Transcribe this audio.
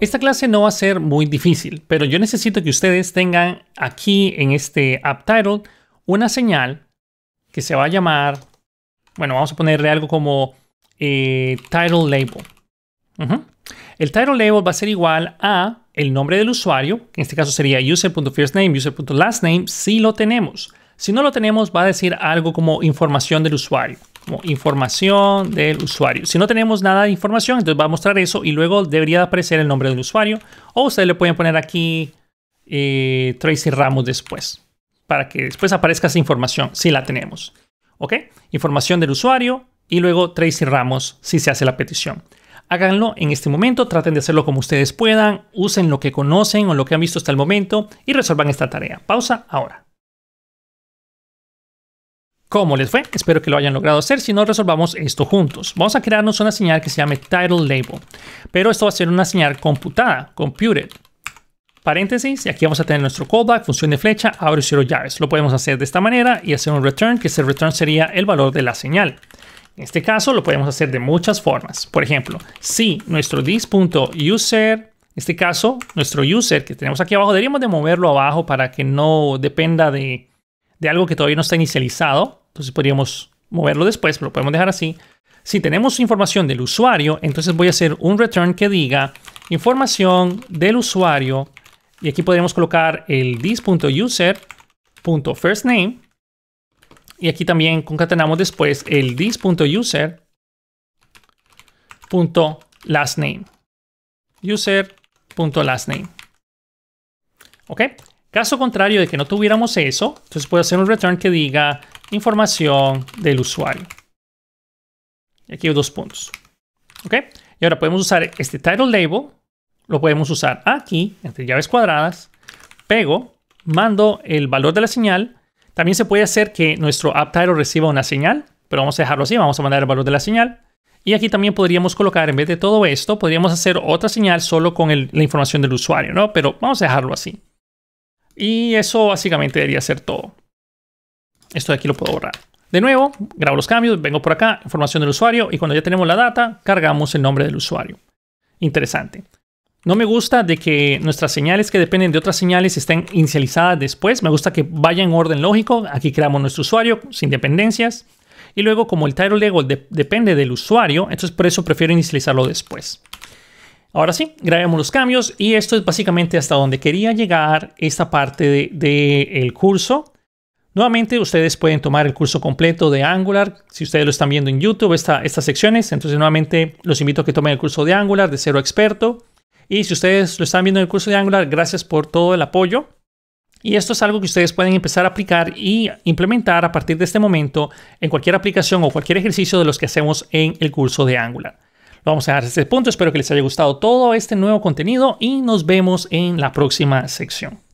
Esta clase no va a ser muy difícil, pero yo necesito que ustedes tengan aquí en este app title una señal que se va a llamar, bueno, vamos a ponerle algo como eh, title label. El title label va a ser igual a el nombre del usuario, que en este caso sería user.firstname, user.lastname, si lo tenemos. Si no lo tenemos, va a decir algo como información del usuario información del usuario. Si no tenemos nada de información, entonces va a mostrar eso y luego debería aparecer el nombre del usuario. O ustedes le pueden poner aquí eh, Tracy Ramos después, para que después aparezca esa información, si la tenemos. ¿Ok? Información del usuario y luego Tracy Ramos si se hace la petición. Háganlo en este momento, traten de hacerlo como ustedes puedan, usen lo que conocen o lo que han visto hasta el momento y resuelvan esta tarea. Pausa ahora cómo les fue. Espero que lo hayan logrado hacer. Si no, resolvamos esto juntos. Vamos a crearnos una señal que se llame title label. Pero esto va a ser una señal computada, computed. Paréntesis, y aquí vamos a tener nuestro callback, función de flecha, abre y llaves. Lo podemos hacer de esta manera y hacer un return, que ese return sería el valor de la señal. En este caso lo podemos hacer de muchas formas. Por ejemplo, si nuestro this.user en este caso nuestro user que tenemos aquí abajo, deberíamos de moverlo abajo para que no dependa de, de algo que todavía no está inicializado. Entonces podríamos moverlo después, pero lo podemos dejar así. Si tenemos información del usuario, entonces voy a hacer un return que diga información del usuario. Y aquí podríamos colocar el this.user.firstname. Y aquí también concatenamos después el this.user.lastname. User.lastname. ¿Ok? Caso contrario de que no tuviéramos eso, entonces puedo hacer un return que diga información del usuario. Y aquí hay dos puntos. ¿Ok? Y ahora podemos usar este title label, lo podemos usar aquí, entre llaves cuadradas, pego, mando el valor de la señal. También se puede hacer que nuestro app title reciba una señal, pero vamos a dejarlo así, vamos a mandar el valor de la señal. Y aquí también podríamos colocar, en vez de todo esto, podríamos hacer otra señal solo con la información del usuario, ¿no? Pero vamos a dejarlo así. Y eso básicamente debería ser todo. Esto de aquí lo puedo borrar. De nuevo, grabo los cambios, vengo por acá, información del usuario, y cuando ya tenemos la data, cargamos el nombre del usuario. Interesante. No me gusta de que nuestras señales que dependen de otras señales estén inicializadas después. Me gusta que vaya en orden lógico. Aquí creamos nuestro usuario sin dependencias. Y luego, como el title depende del usuario, entonces por eso prefiero inicializarlo después. Ahora sí, grabemos los cambios y esto es básicamente hasta donde quería llegar esta parte del de, curso. Nuevamente, ustedes pueden tomar el curso completo de Angular. Si ustedes lo están viendo en YouTube, esta, estas secciones, entonces nuevamente los invito a que tomen el curso de Angular de cero experto. Y si ustedes lo están viendo en el curso de Angular, gracias por todo el apoyo. Y esto es algo que ustedes pueden empezar a aplicar y implementar a partir de este momento en cualquier aplicación o cualquier ejercicio de los que hacemos en el curso de Angular vamos a dejar este punto. Espero que les haya gustado todo este nuevo contenido y nos vemos en la próxima sección.